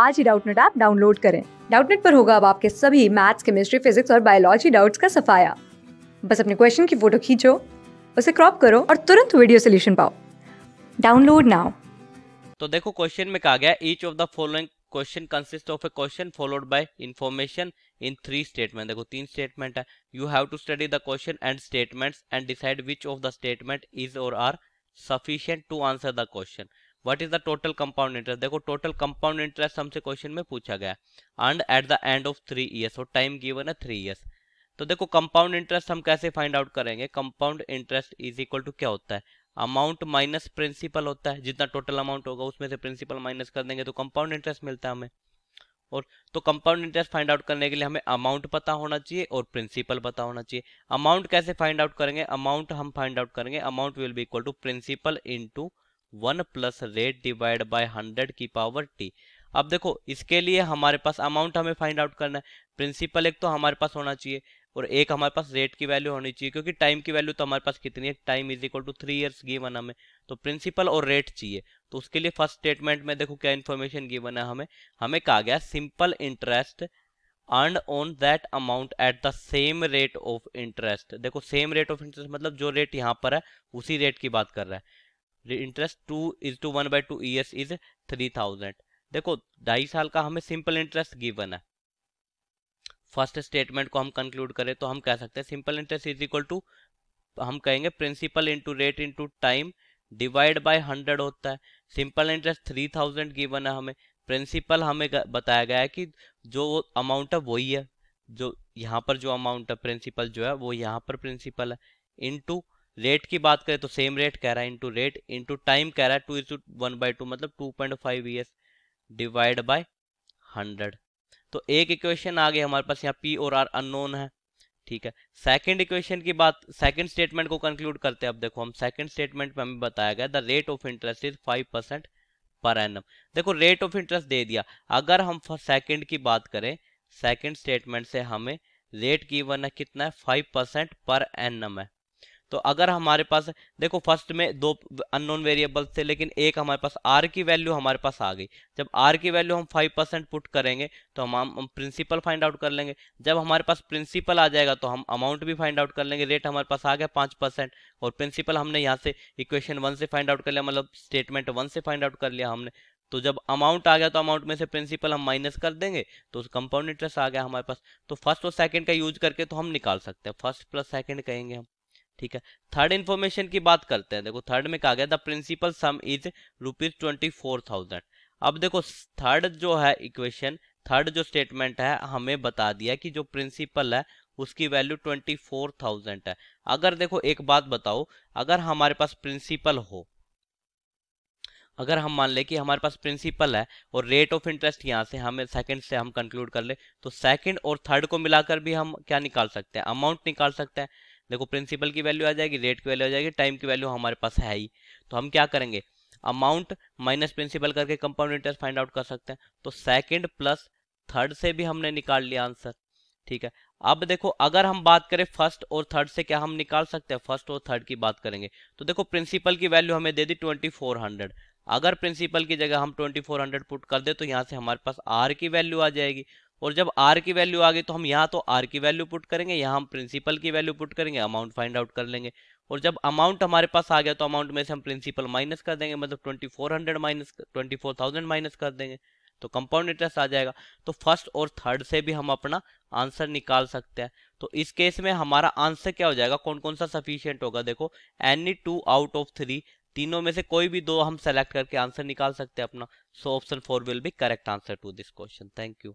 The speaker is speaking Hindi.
आज ही डाउटनेट ऐप डाउनलोड करें डाउटनेट पर होगा अब आपके सभी मैथ्स केमिस्ट्री फिजिक्स और बायोलॉजी डाउट्स का सफाया बस अपने क्वेश्चन की फोटो खींचो उसे क्रॉप करो और तुरंत वीडियो सोल्यूशन पाओ डाउनलोड नाउ तो देखो क्वेश्चन में कहा गया each of the following question consist of a question followed by information in three statement देखो तीन स्टेटमेंट है you have to study the question and statements and decide which of the statement is और are sufficient to answer the question what is the total compound interest देखो टोटल कंपाउंड इंटरेस्ट हमसे क्वेश्चन में पूछा गया and at the end of three years और टाइम गिवन है थ्री ईयर्स तो देखो कंपाउंड इंटरेस्ट हम कैसे फाइंड आउट करेंगे compound interest is equal to क्या होता है अमाउंट माइनस प्रिंसिपल होता है जितना टोटल अमाउंट होगा उसमें से प्रिंसिपल माइनस कर देंगे तो कंपाउंड इंटरेस्ट मिलता है हमें और तो कंपाउंड इंटरेस्ट फाइंड आउट करने के लिए हमें अमाउंट पता होना चाहिए और प्रिंसिपल पता होना चाहिए अमाउंट कैसे फाइंड आउट करेंगे अमाउंट हम फाइंड आउट करेंगे amount will be equal to principal into one plus rate divide by hundred की पावर टी अब देखो इसके लिए हमारे पास अमाउंट हमें फाइंड आउट करना है प्रिंसिपल एक तो हमारे पास होना चाहिए और एक हमारे पास रेट की वैल्यू होनी चाहिए क्योंकि टाइम की वैल्यू तो हमारे पास कितनी है time is equal to three years given हमें तो प्रिंसिपल और रेट चाहिए तो उसके लिए फर्स्ट स्टेटमेंट में देखो क्या इन्फॉर्मेशन गिवन है हमें हमें कहा गया simple interest earn on that amount at the same rate of interest देखो सेम रेट ऑफ इंटरेस्ट मतलब जो रेट यहाँ पर है उसी रेट की बात कर रहा है interest two is two one by two years is three thousand देखो ढाई साल का हमें सिंपल इंटरेस्ट गिवन है फर्स्ट स्टेटमेंट को हम कंक्लूड करें तो हम कह सकते हैं simple interest is equal to हम कहेंगे principal into rate into time divide by hundred होता है simple interest three thousand given है हमें प्रिंसिपल हमें बताया गया है कि जो अमाउंट है वही है जो यहाँ पर जो अमाउंट है प्रिंसिपल जो है वो यहाँ पर प्रिंसिपल है इंटू रेट की बात करें तो सेम रेट कह रहा है इंटू रेट इंटू टाइम कह रहा है two into one by two मतलब two point five years divide by hundred तो एक इक्वेशन आ गई हमारे पास यहाँ पी और आर अननोन है ठीक है सेकंड इक्वेशन की बात सेकंड स्टेटमेंट को कंक्लूड करते हैं अब देखो हम सेकंड स्टेटमेंट में हमें बताया गया the rate of interest is five percent per annum देखो रेट ऑफ इंटरेस्ट दे दिया अगर हम सेकंड की बात करें सेकंड स्टेटमेंट से हमें रेट गिवन है कितना है फाइव परसेंट पर एम है तो अगर हमारे पास देखो फर्स्ट में दो अननोन वेरिएबल्स थे लेकिन एक हमारे पास आर की वैल्यू हमारे पास आ गई जब आर की वैल्यू हम फाइव परसेंट पुट करेंगे तो हम, प्रिंसिपल फाइंड आउट कर लेंगे जब हमारे पास प्रिंसिपल आ जाएगा तो हम अमाउंट भी फाइंड आउट कर लेंगे रेट हमारे पास आ गया पाँच परसेंट और प्रिंसिपल हमने यहाँ से इक्वेशन वन से फाइंड आउट कर लिया मतलब स्टेटमेंट वन से फाइंड आउट कर लिया हमने तो जब अमाउंट आ गया तो अमाउंट में से प्रिंसिपल हम माइनस कर देंगे तो उस कंपाउंड इंटरेस्ट आ गया हमारे पास तो फर्स्ट और सेकंड का यूज करके तो हम निकाल सकते हैं फर्स्ट प्लस सेकंड कहेंगे हम ठीक है थर्ड इन्फॉर्मेशन की बात करते हैं देखो थर्ड में कहा गया the principal sum is rupees twenty four thousand अब देखो थर्ड जो है इक्वेशन थर्ड जो स्टेटमेंट है हमें बता दिया कि जो प्रिंसिपल है उसकी वैल्यू ट्वेंटी फोर थाउजेंड है अगर देखो एक बात बताओ अगर हमारे पास प्रिंसिपल हो अगर हम मान ले कि हमारे पास प्रिंसिपल है और रेट ऑफ इंटरेस्ट यहाँ से हमें सेकंड से हम कंक्लूड कर ले तो सेकंड और थर्ड को मिलाकर भी हम क्या निकाल सकते हैं अमाउंट निकाल सकते हैं देखो प्रिंसिपल की वैल्यू आ जाएगी रेट की वैल्यू आ जाएगी टाइम की वैल्यू हमारे पास है ही तो हम क्या करेंगे अमाउंट माइनस प्रिंसिपल करके कंपाउंड इंटरेस्ट फाइंड आउट कर सकते हैं तो सेकेंड प्लस थर्ड से भी हमने निकाल लिया आंसर ठीक है अब देखो अगर हम बात करें फर्स्ट और थर्ड से क्या हम निकाल सकते हैं फर्स्ट और थर्ड की बात करेंगे तो देखो प्रिंसिपल की वैल्यू हमें दे दी ट्वेंटी फोर हंड्रेड अगर प्रिंसिपल की जगह हम ट्वेंटी फोर हंड्रेड पुट कर दे तो यहाँ से हमारे पास आर की वैल्यू आ जाएगी और जब आर की वैल्यू आ गई तो हम यहाँ तो आर की वैल्यू पुट करेंगे यहाँ हम प्रिंसिपल की वैल्यू पुट करेंगे अमाउंट फाइंड आउट कर लेंगे और जब अमाउंट हमारे पास आ गया तो अमाउंट में से हम प्रिंसिपल माइनस कर देंगे मतलब twenty four hundred minus twenty four thousand minus कर देंगे तो कंपाउंड इंटरेस्ट आ जाएगा तो फर्स्ट और थर्ड से भी हम अपना आंसर निकाल सकते हैं तो इस केस में हमारा आंसर क्या हो जाएगा कौन कौन सा सफिशियंट होगा देखो any two out of three तीनों में से कोई भी दो हम सेलेक्ट करके आंसर निकाल सकते हैं अपना so option four will be correct answer to this question thank you